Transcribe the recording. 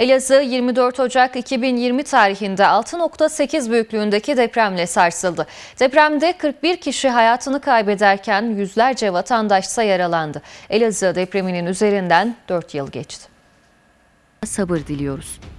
Elazığ 24 Ocak 2020 tarihinde 6.8 büyüklüğündeki depremle sarsıldı. Depremde 41 kişi hayatını kaybederken yüzlerce vatandaşsa yaralandı. Elazığ depreminin üzerinden 4 yıl geçti. Sabır diliyoruz.